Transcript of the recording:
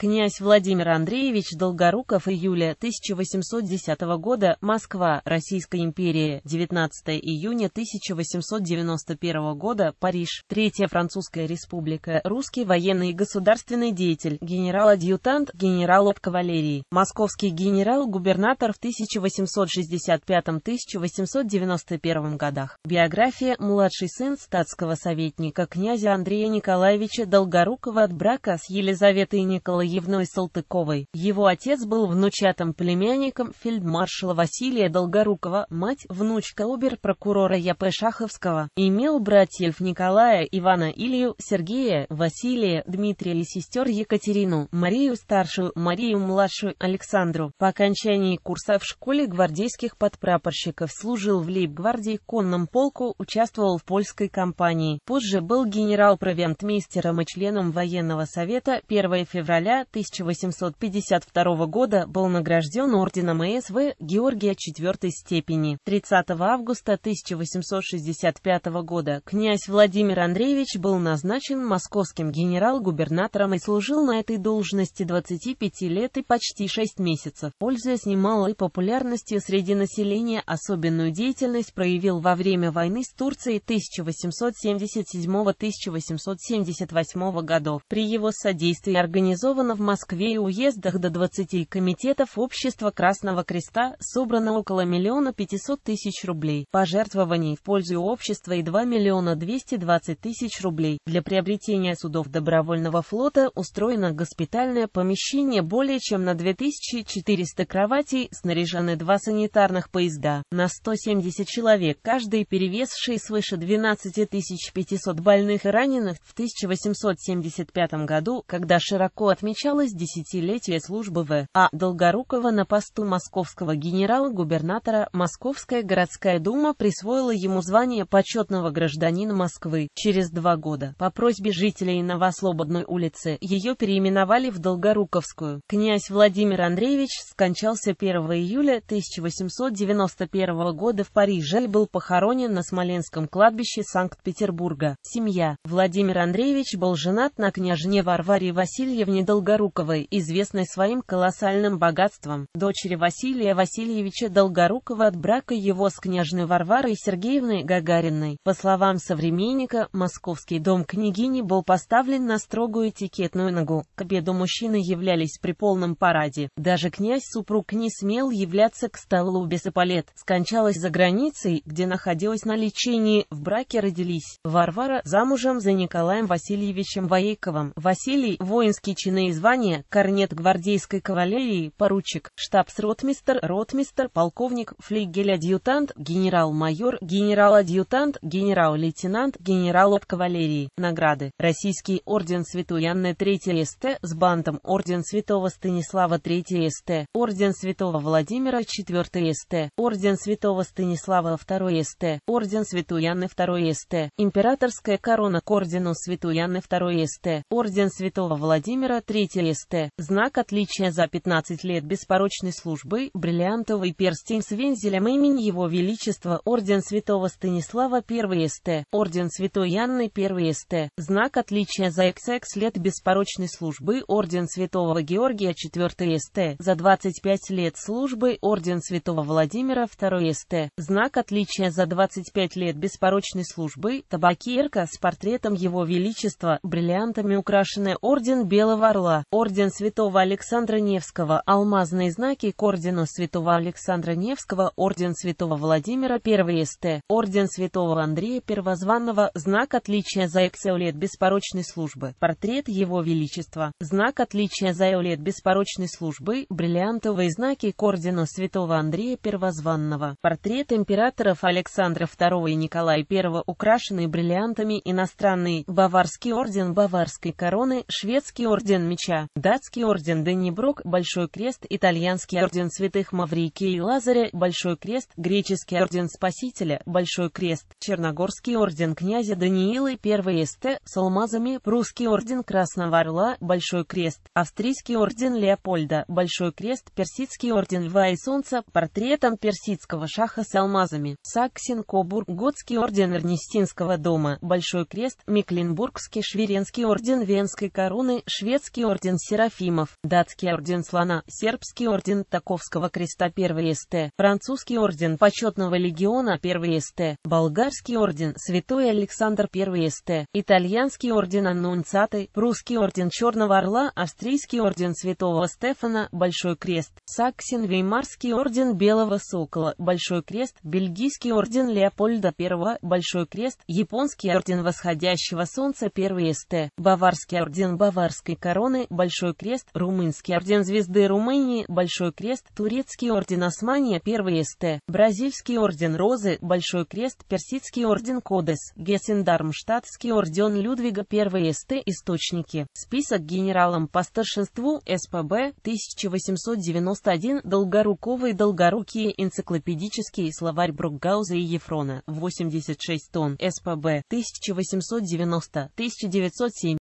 Князь Владимир Андреевич Долгоруков июля 1810 года, Москва, Российская империя, 19 июня 1891 года, Париж, Третья Французская республика, русский военный и государственный деятель, генерал-адъютант, генерал от кавалерии, московский генерал-губернатор в 1865-1891 годах. Биография «Младший сын статского советника князя Андрея Николаевича Долгорукова от брака с Елизаветой Николаевной Евной Салтыковой. Его отец был внучатым племянником фельдмаршала Василия Долгорукова, мать – внучка обер-прокурора Я.П. Шаховского. Имел братьев Николая, Ивана Илью, Сергея, Василия, Дмитрия и сестер Екатерину, Марию старшую, Марию младшую, Александру. По окончании курса в школе гвардейских подпрапорщиков служил в лейб-гвардии конном полку, участвовал в польской кампании. Позже был генерал-провентмейстером и членом военного совета 1 февраля 1852 года был награжден орденом а СВ Георгия IV степени. 30 августа 1865 года князь Владимир Андреевич был назначен московским генерал-губернатором и служил на этой должности 25 лет и почти 6 месяцев. Пользуясь немалой популярностью среди населения, особенную деятельность проявил во время войны с Турцией 1877-1878 годов. При его содействии организован региона в Москве и уездах до 20 комитетов Общества Красного Креста собрано около миллиона 500 тысяч рублей пожертвований в пользу общества и 2 миллиона 220 тысяч рублей. Для приобретения судов добровольного флота устроено госпитальное помещение более чем на 2400 кроватей, снаряжены два санитарных поезда на 170 человек, каждый перевесший свыше 12 500 больных и раненых в 1875 году, когда широко отмечено отмечалось десятилетие службы В. А. Долгорукова на посту московского генерала-губернатора Московская городская дума присвоила ему звание почетного гражданина Москвы. Через два года по просьбе жителей Новослободной улицы ее переименовали в Долгоруковскую. Князь Владимир Андреевич скончался 1 июля 1891 года в Париже и был похоронен на Смоленском кладбище Санкт-Петербурга. Семья. Владимир Андреевич был женат на княжне Варваре Васильевне Долгоруковой. Долгоруковой, известной своим колоссальным богатством, дочери Василия Васильевича Долгорукова от брака его с княжной Варварой Сергеевной Гагариной. По словам современника, московский дом княгини был поставлен на строгую этикетную ногу. К обеду мужчины являлись при полном параде. Даже князь-супруг не смел являться к столу без эполет. Скончалась за границей, где находилась на лечении, в браке родились. Варвара замужем за Николаем Васильевичем Воейковым. Василий – воинский чиновник Звания и звания, корнет гвардейской кавалерии, поручик, штабс-ротмистер, ротмистер, полковник, флигель-адъютант, генерал-майор, генерал-адъютант, генерал-лейтенант, генерал от кавалерии. Награды. Российский орден Святой Анны III СТ с бантом орден Святого Станислава III СТ, орден Святого Владимира IV СТ, орден Святого Станислава II СТ, орден Святой Анны II ст, императорская корона к ордену Святой Анны II ст, орден Святого Владимира III. Третье СТ. Знак отличия за 15 лет беспорочной службы, бриллиантовый перстень с вензелем имени Его Величества, Орден Святого Станислава I СТ, Орден Святой Анны I СТ. Знак отличия за XX лет беспорочной службы, Орден Святого Георгия IV СТ, за 25 лет службы, Орден Святого Владимира II СТ. Знак отличия за 25 лет беспорочной службы, табакерка с портретом Его Величества, бриллиантами украшенная Орден Белого Орла. Титула, Орден Святого Александра Невского, Алмазные знаки к Ордену Святого Александра Невского, Орден Святого Владимира I СТ, Орден Святого Андрея Первозванного, Знак отличия за эксеолет беспорочной службы, Портрет Его Величества, Знак отличия за эолет беспорочной службы, Бриллиантовые знаки к Ордену Святого Андрея Первозванного, Портрет императоров Александра II и Николая I, украшенный бриллиантами иностранный, Баварский орден Баварской короны, Шведский орден меч. Меча, датский орден Денниброк, Большой крест, итальянский орден святых Маврикия и Лазаря, Большой крест, греческий орден Спасителя, Большой крест, черногорский орден князя Даниила I СТ с алмазами, русский орден Красного Орла, Большой крест, австрийский орден Леопольда, Большой крест, персидский орден Льва и Солнца, портретом персидского шаха с алмазами, Саксин Кобург, готский орден Эрнестинского дома, Большой крест, Мекленбургский шверенский орден Венской короны, шведский орден Серафимов, датский орден Слона, сербский орден Таковского креста 1 СТ, французский орден Почетного легиона 1 СТ, болгарский орден Святой Александр 1 СТ, итальянский орден Аннунцаты, русский орден Черного Орла, австрийский орден Святого Стефана, Большой крест, Саксин, Веймарский орден Белого Сокола, Большой крест, бельгийский орден Леопольда I, Большой крест, японский орден Восходящего Солнца 1 СТ, баварский орден Баварской короны, Украины, Большой крест, Румынский орден Звезды Румынии, Большой крест, Турецкий орден Османия, первый СТ, Бразильский орден Розы, Большой крест, Персидский орден Кодес, Гессендармштадтский орден Людвига, 1 СТ, Источники, список генералам по старшинству, СПБ, 1891, Долгоруковый, Долгорукие, энциклопедический словарь Брукгауза и Ефрона, 86 тонн, СПБ, 1890, 1907.